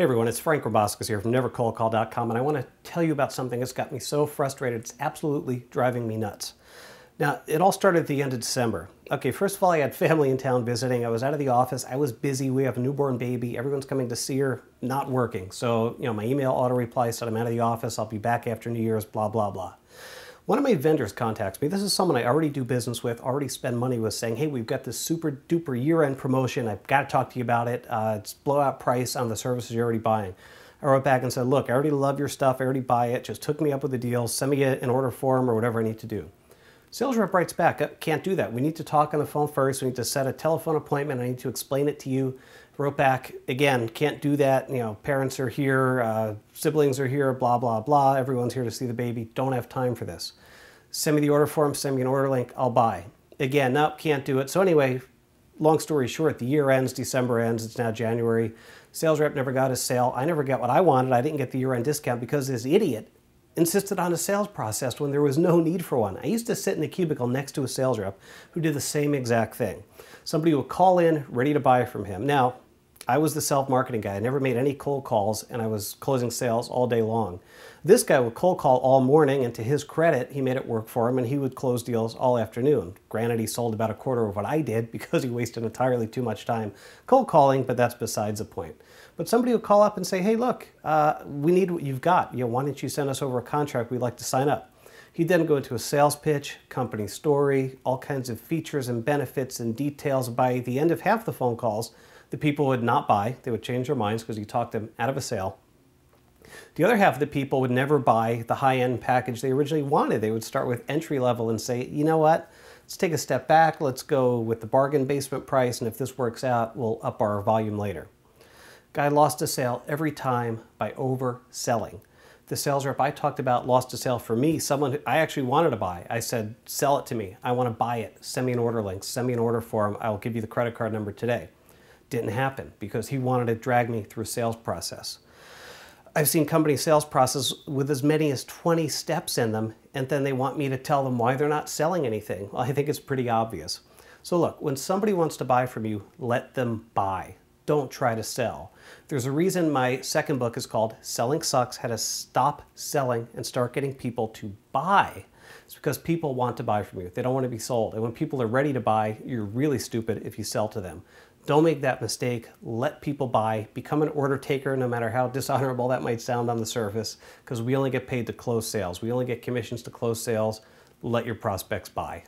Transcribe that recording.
Hey everyone, it's Frank Robascus here from NeverCallCall.com, and I want to tell you about something that's got me so frustrated, it's absolutely driving me nuts. Now, it all started at the end of December. Okay, first of all, I had family in town visiting. I was out of the office. I was busy. We have a newborn baby. Everyone's coming to see her, not working. So, you know, my email auto reply said I'm out of the office. I'll be back after New Year's, blah, blah, blah. One of my vendors contacts me. This is someone I already do business with, already spend money with, saying, hey, we've got this super duper year end promotion. I've got to talk to you about it. Uh, it's blowout price on the services you're already buying. I wrote back and said, look, I already love your stuff. I already buy it. Just hook me up with the deal. Send me an order form or whatever I need to do. Sales rep writes back, uh, can't do that. We need to talk on the phone first. We need to set a telephone appointment. I need to explain it to you wrote back again, can't do that. You know, parents are here, uh, siblings are here, blah, blah, blah. Everyone's here to see the baby. Don't have time for this. Send me the order form, send me an order link, I'll buy. Again, nope. can't do it. So, anyway, long story short, the year ends, December ends, it's now January. Sales rep never got a sale. I never got what I wanted. I didn't get the year end discount because this idiot insisted on a sales process when there was no need for one. I used to sit in a cubicle next to a sales rep who did the same exact thing. Somebody would call in ready to buy from him. Now, I was the self-marketing guy. I never made any cold calls, and I was closing sales all day long. This guy would cold call all morning, and to his credit, he made it work for him, and he would close deals all afternoon. Granted, he sold about a quarter of what I did because he wasted entirely too much time cold calling, but that's besides the point. But somebody would call up and say, hey, look, uh, we need what you've got. You know, why don't you send us over a contract? We'd like to sign up. He'd then go into a sales pitch, company story, all kinds of features and benefits and details. By the end of half the phone calls, the people would not buy. They would change their minds because you talked them out of a sale. The other half of the people would never buy the high-end package they originally wanted. They would start with entry level and say, you know what, let's take a step back, let's go with the bargain basement price, and if this works out, we'll up our volume later. Guy lost a sale every time by overselling. The sales rep I talked about lost a sale for me, someone I actually wanted to buy. I said, sell it to me. I want to buy it. Send me an order link. Send me an order form. I will give you the credit card number today. Didn't happen because he wanted to drag me through a sales process. I've seen company sales process with as many as 20 steps in them, and then they want me to tell them why they're not selling anything. Well, I think it's pretty obvious. So look, when somebody wants to buy from you, let them buy. Don't try to sell. There's a reason my second book is called Selling Sucks, How to Stop Selling and Start Getting People to Buy. It's because people want to buy from you. They don't want to be sold. And when people are ready to buy, you're really stupid if you sell to them. Don't make that mistake. Let people buy. Become an order taker, no matter how dishonorable that might sound on the surface, because we only get paid to close sales. We only get commissions to close sales. Let your prospects buy.